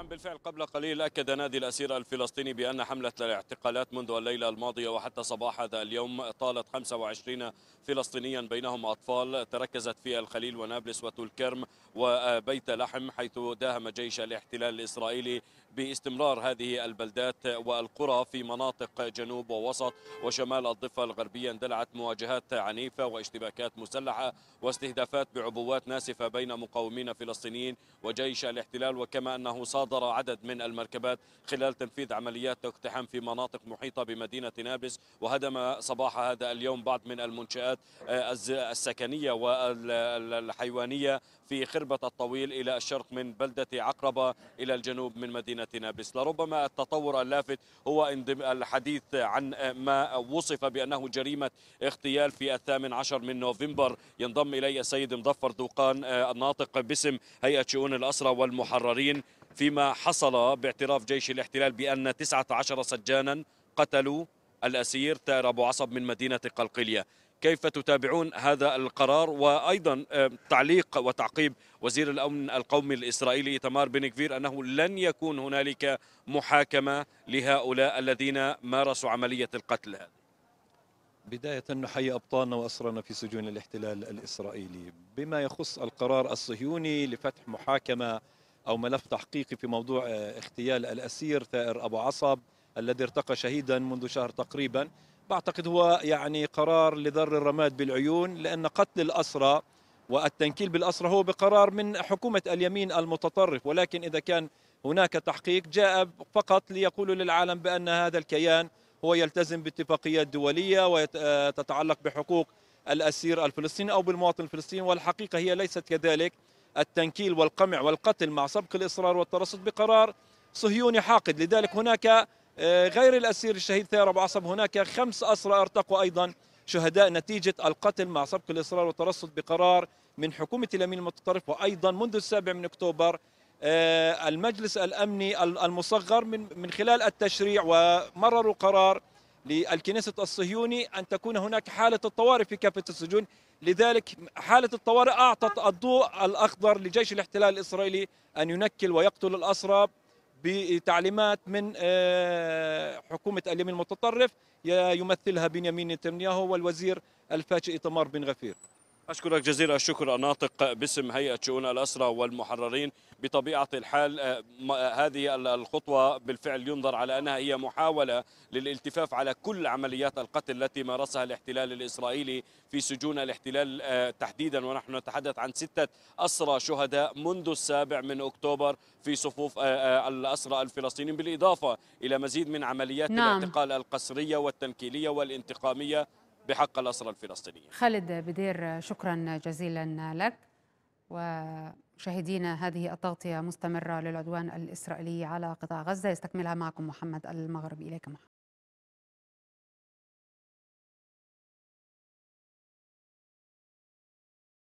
نعم بالفعل قبل قليل أكد نادي الأسير الفلسطيني بأن حملة الاعتقالات منذ الليلة الماضية وحتى صباح هذا اليوم طالت 25 فلسطينيا بينهم أطفال تركزت في الخليل ونابلس وتولكرم وبيت لحم حيث داهم جيش الاحتلال الإسرائيلي باستمرار هذه البلدات والقرى في مناطق جنوب ووسط وشمال الضفة الغربية اندلعت مواجهات عنيفة واشتباكات مسلحة واستهدافات بعبوات ناسفة بين مقاومين فلسطينيين وجيش الاحتلال وكما أنه صاد حضر عدد من المركبات خلال تنفيذ عمليات اقتحام في مناطق محيطة بمدينة نابلس وهدم صباح هذا اليوم بعض من المنشآت آه، السكنية والحيوانية في خربة الطويل إلى الشرق من بلدة عقربة إلى الجنوب من مدينة نابلس لربما التطور اللافت هو الحديث عن آه، ما وصف بأنه جريمة اغتيال في الثامن عشر من نوفمبر ينضم إلي السيد مظفر دوقان آه، الناطق باسم هيئة شؤون الأسرة والمحررين فيما حصل باعتراف جيش الاحتلال بأن 19 سجانا قتلوا الأسير تائر أبو عصب من مدينة قلقلية كيف تتابعون هذا القرار وأيضا آه، تعليق وتعقيب وزير الأمن القومي الإسرائيلي تمار بن كفير أنه لن يكون هنالك محاكمة لهؤلاء الذين مارسوا عملية القتل بداية نحيي أبطالنا وأسرنا في سجون الاحتلال الإسرائيلي بما يخص القرار الصهيوني لفتح محاكمة أو ملف تحقيقي في موضوع آه، اغتيال الأسير ثائر أبو عصب الذي ارتقى شهيدا منذ شهر تقريبا بعتقد هو يعني قرار لذر الرماد بالعيون لأن قتل الأسرى والتنكيل بالأسرى هو بقرار من حكومة اليمين المتطرف ولكن إذا كان هناك تحقيق جاء فقط ليقولوا للعالم بأن هذا الكيان هو يلتزم باتفاقيات دولية وتتعلق آه، بحقوق الأسير الفلسطيني أو بالمواطن الفلسطيني والحقيقة هي ليست كذلك التنكيل والقمع والقتل مع سبق الإصرار والترصد بقرار صهيوني حاقد لذلك هناك آه، غير الأسير الشهيد ثير أبو عصب هناك خمس أسرى ارتقوا أيضا شهداء نتيجة القتل مع سبق الإصرار والترصد بقرار من حكومة الأمين المتطرف وأيضا منذ السابع من أكتوبر آه، المجلس الأمني المصغر من خلال التشريع ومرروا قرار للكنيسة الصهيوني أن تكون هناك حالة الطوارئ في كافة السجون لذلك حالة الطوارئ أعطت الضوء الأخضر لجيش الاحتلال الإسرائيلي أن ينكل ويقتل الأسرى بتعليمات من آه، حكومة اليمين المتطرف يمثلها بنيامين نتنياهو والوزير الفاشي إيتمار بن غفير أشكرك جزيل الشكر الناطق باسم هيئة شؤون الأسرى والمحررين بطبيعة الحال آه، آه، هذه الخطوة بالفعل ينظر على أنها هي محاولة للالتفاف على كل عمليات القتل التي مارسها الاحتلال الإسرائيلي في سجون الاحتلال آه، تحديدا ونحن نتحدث عن ستة أسرى شهداء منذ السابع من أكتوبر في صفوف الأسرى الفلسطينيين بالإضافة إلى مزيد من عمليات نعم. الاعتقال القسرية والتنكيلية والانتقامية بحق الأسرى الفلسطينيين خالد بدير شكرا جزيلا لك ومشاهدينا هذه التغطية مستمرة للعدوان الإسرائيلي على قطاع غزة يستكملها معكم محمد المغربي إليك محمد